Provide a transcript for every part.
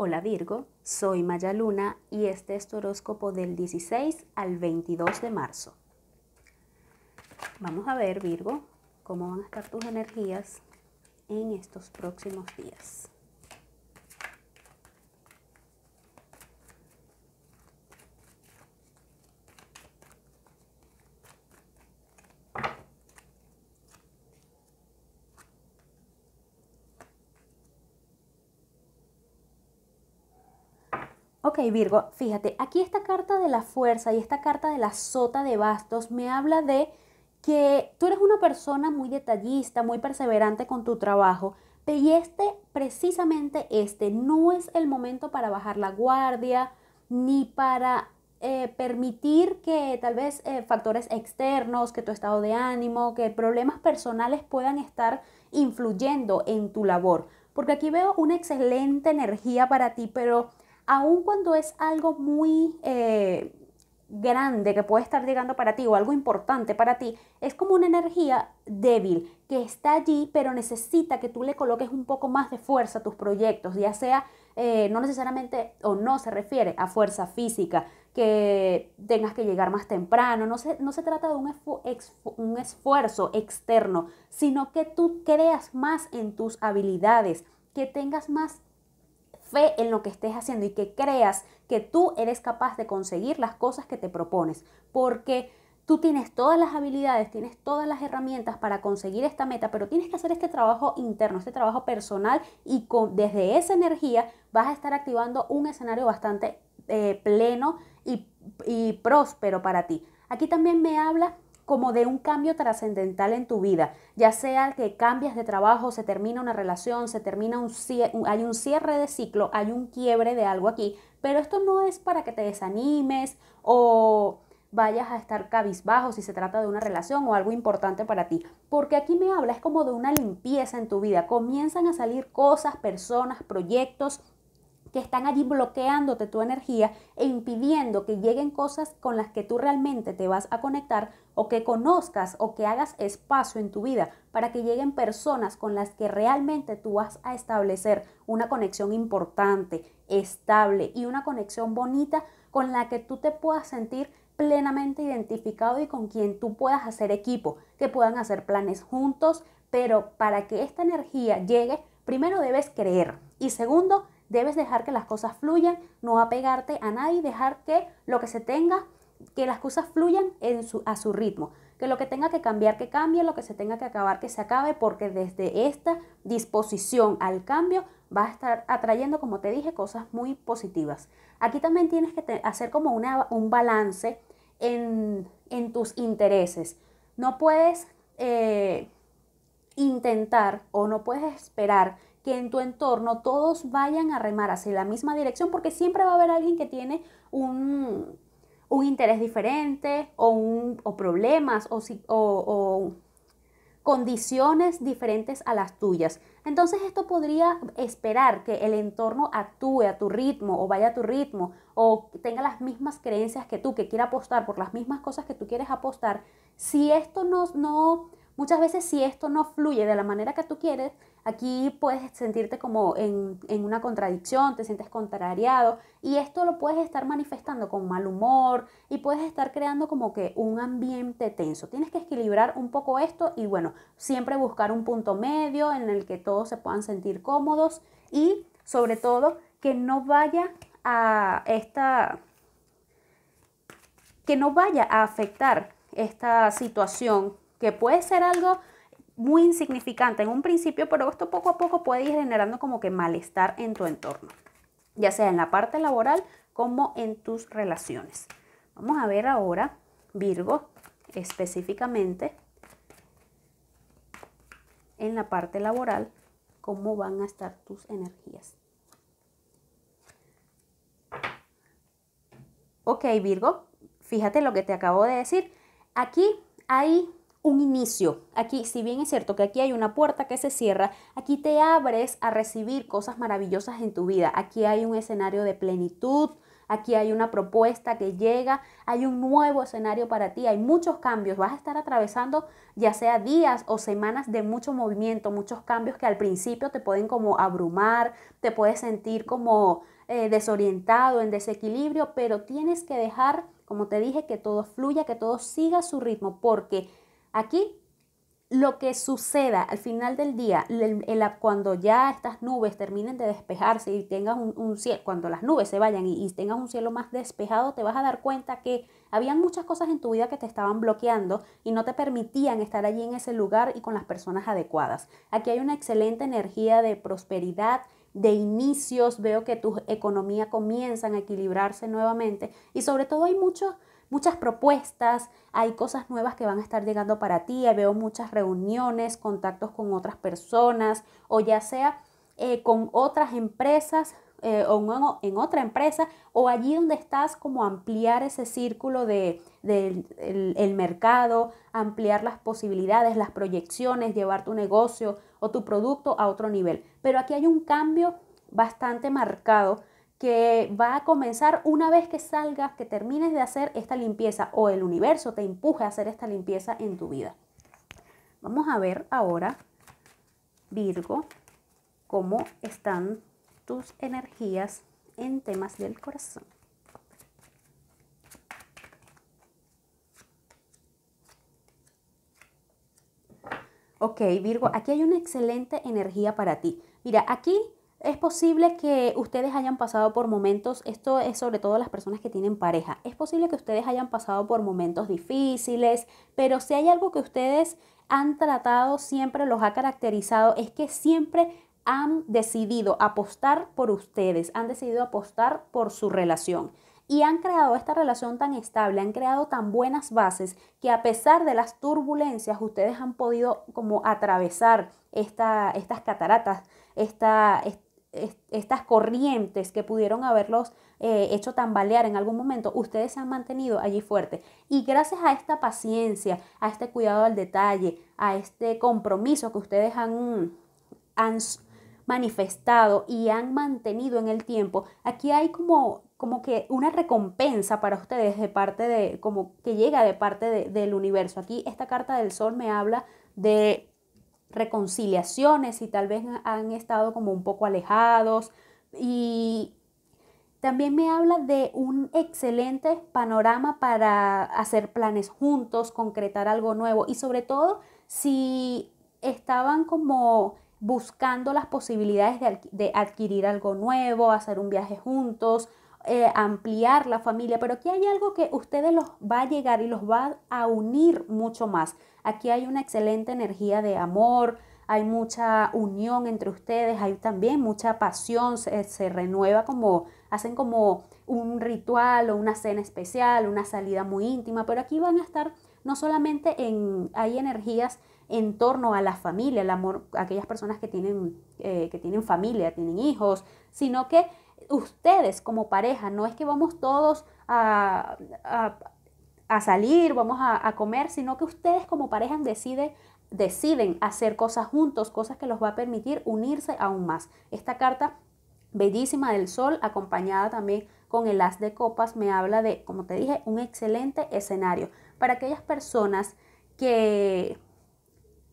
Hola Virgo, soy Maya Luna y este es tu horóscopo del 16 al 22 de marzo. Vamos a ver Virgo cómo van a estar tus energías en estos próximos días. Ok, Virgo, fíjate, aquí esta carta de la fuerza y esta carta de la sota de bastos me habla de que tú eres una persona muy detallista, muy perseverante con tu trabajo, pero y este, precisamente este, no es el momento para bajar la guardia ni para eh, permitir que tal vez eh, factores externos, que tu estado de ánimo, que problemas personales puedan estar influyendo en tu labor. Porque aquí veo una excelente energía para ti, pero aun cuando es algo muy eh, grande que puede estar llegando para ti o algo importante para ti, es como una energía débil que está allí, pero necesita que tú le coloques un poco más de fuerza a tus proyectos, ya sea eh, no necesariamente o no se refiere a fuerza física, que tengas que llegar más temprano, no se, no se trata de un, un esfuerzo externo, sino que tú creas más en tus habilidades, que tengas más fe en lo que estés haciendo y que creas que tú eres capaz de conseguir las cosas que te propones, porque tú tienes todas las habilidades, tienes todas las herramientas para conseguir esta meta, pero tienes que hacer este trabajo interno, este trabajo personal y con, desde esa energía vas a estar activando un escenario bastante eh, pleno y, y próspero para ti. Aquí también me habla como de un cambio trascendental en tu vida, ya sea que cambias de trabajo, se termina una relación, se termina un hay un cierre de ciclo, hay un quiebre de algo aquí, pero esto no es para que te desanimes o vayas a estar cabizbajo si se trata de una relación o algo importante para ti. Porque aquí me habla es como de una limpieza en tu vida. Comienzan a salir cosas, personas, proyectos, que están allí bloqueándote tu energía e impidiendo que lleguen cosas con las que tú realmente te vas a conectar o que conozcas o que hagas espacio en tu vida para que lleguen personas con las que realmente tú vas a establecer una conexión importante, estable y una conexión bonita con la que tú te puedas sentir plenamente identificado y con quien tú puedas hacer equipo, que puedan hacer planes juntos, pero para que esta energía llegue, primero debes creer y segundo, Debes dejar que las cosas fluyan, no apegarte a nadie, dejar que lo que se tenga, que las cosas fluyan en su, a su ritmo. Que lo que tenga que cambiar, que cambie, lo que se tenga que acabar, que se acabe, porque desde esta disposición al cambio va a estar atrayendo, como te dije, cosas muy positivas. Aquí también tienes que hacer como un balance en, tus intereses. No puedes eh, intentar o no puedes esperar que en tu entorno todos vayan a remar hacia la misma dirección, porque siempre va a haber alguien que tiene un, interés diferente o, problemas o, condiciones diferentes a las tuyas. Entonces esto podría esperar que el entorno actúe a tu ritmo o vaya a tu ritmo o tenga las mismas creencias que tú, que quiera apostar por las mismas cosas que tú quieres apostar. Si esto no, no muchas veces si esto no fluye de la manera que tú quieres, Aquí puedes sentirte como en, una contradicción, te sientes contrariado y esto lo puedes estar manifestando con mal humor y puedes estar creando como que un ambiente tenso. Tienes que equilibrar un poco esto y bueno, siempre buscar un punto medio en el que todos se puedan sentir cómodos y sobre todo que no vaya a esta que no vaya a afectar esta situación que puede ser algo muy insignificante en un principio, pero esto poco a poco puede ir generando como que malestar en tu entorno, ya sea en la parte laboral como en tus relaciones. Vamos a ver ahora, Virgo, específicamente en la parte laboral, cómo van a estar tus energías. Ok, Virgo, fíjate lo que te acabo de decir. Aquí hay un inicio. Aquí, si bien es cierto que aquí hay una puerta que se cierra, aquí te abres a recibir cosas maravillosas en tu vida. Aquí hay un escenario de plenitud, aquí hay una propuesta que llega, hay un nuevo escenario para ti, hay muchos cambios, vas a estar atravesando ya sea días o semanas de mucho movimiento, muchos cambios que al principio te pueden como abrumar, te puedes sentir como eh, desorientado, en desequilibrio, pero tienes que dejar, como te dije, que todo fluya, que todo siga su ritmo, porque Aquí lo que suceda al final del día, cuando ya estas nubes terminen de despejarse y tengas un, cielo, cuando las nubes se vayan y, tengas un cielo más despejado, te vas a dar cuenta que habían muchas cosas en tu vida que te estaban bloqueando y no te permitían estar allí en ese lugar y con las personas adecuadas. Aquí hay una excelente energía de prosperidad, de inicios, veo que tu economía comienza a equilibrarse nuevamente y sobre todo hay muchos muchas propuestas, hay cosas nuevas que van a estar llegando para ti, veo muchas reuniones, contactos con otras personas o ya sea eh, con otras empresas eh, o en, otra empresa o allí donde estás como ampliar ese círculo del de, el mercado, ampliar las posibilidades, las proyecciones, llevar tu negocio o tu producto a otro nivel. Pero aquí hay un cambio bastante marcado que va a comenzar una vez que salgas, que termines de hacer esta limpieza o el universo te empuje a hacer esta limpieza en tu vida. Vamos a ver ahora, Virgo, cómo están tus energías en temas del corazón. Ok, Virgo, aquí hay una excelente energía para ti. Mira, aquí es posible que ustedes hayan pasado por momentos, esto es sobre todo las personas que tienen pareja, es posible que ustedes hayan pasado por momentos difíciles, pero si hay algo que ustedes han tratado siempre, los ha caracterizado, es que siempre han decidido apostar por ustedes, han decidido apostar por su relación y han creado esta relación tan estable, han creado tan buenas bases que a pesar de las turbulencias ustedes han podido como atravesar esta, estas cataratas, esta, esta estas corrientes que pudieron haberlos eh, hecho tambalear en algún momento, ustedes se han mantenido allí fuerte. Y gracias a esta paciencia, a este cuidado al detalle, a este compromiso que ustedes han, manifestado y han mantenido en el tiempo, aquí hay como, como que una recompensa para ustedes de parte de, como que llega de parte del universo. Aquí esta carta del sol me habla de reconciliaciones y tal vez han estado como un poco alejados. Y también me habla de un excelente panorama para hacer planes juntos, concretar algo nuevo y sobre todo si estaban como buscando las posibilidades de, adquirir algo nuevo, hacer un viaje juntos, eh, ampliar la familia, pero aquí hay algo que ustedes los va a llegar y los va a unir mucho más. Aquí hay una excelente energía de amor, hay mucha unión entre ustedes, hay también mucha pasión, se, renueva como, hacen como un ritual o una cena especial, una salida muy íntima, pero aquí van a estar no solamente en, hay energías en torno a la familia, el amor, aquellas personas que tienen, eh, que tienen familia, tienen hijos, sino que ustedes como pareja, no es que vamos todos a, salir, vamos a, comer, sino que ustedes como pareja deciden deciden hacer cosas juntos, cosas que los va a permitir unirse aún más. Esta carta bellísima del sol, acompañada también con el as de copas, me habla de, como te dije, un excelente escenario para aquellas personas que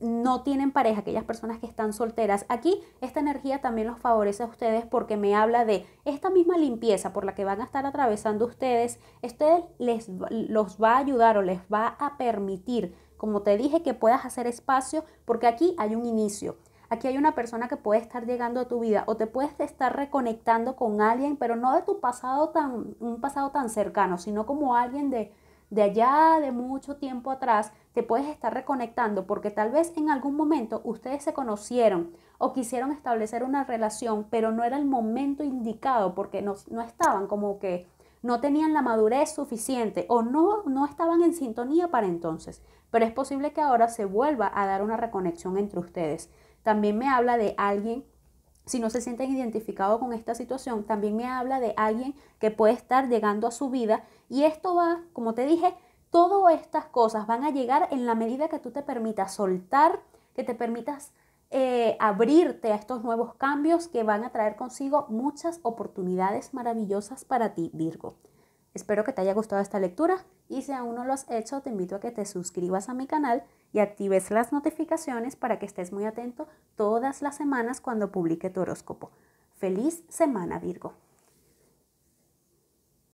no tienen pareja, aquellas personas que están solteras, aquí esta energía también los favorece a ustedes porque me habla de esta misma limpieza por la que van a estar atravesando ustedes, ustedes les, los va a ayudar o les va a permitir, como te dije, que puedas hacer espacio porque aquí hay un inicio. Aquí hay una persona que puede estar llegando a tu vida o te puedes estar reconectando con alguien, pero no de tu pasado tan un pasado tan cercano, sino como alguien de de allá de mucho tiempo atrás, te puedes estar reconectando porque tal vez en algún momento ustedes se conocieron o quisieron establecer una relación, pero no era el momento indicado porque no, estaban como que no tenían la madurez suficiente o no, no estaban en sintonía para entonces. Pero es posible que ahora se vuelva a dar una reconexión entre ustedes. También me habla de alguien si no se sienten identificados con esta situación, también me habla de alguien que puede estar llegando a su vida y esto va, como te dije, todas estas cosas van a llegar en la medida que tú te permitas soltar, que te permitas eh, abrirte a estos nuevos cambios que van a traer consigo muchas oportunidades maravillosas para ti, Virgo. Espero que te haya gustado esta lectura y si aún no lo has hecho, te invito a que te suscribas a mi canal y actives las notificaciones para que estés muy atento todas las semanas cuando publique tu horóscopo. Feliz semana Virgo.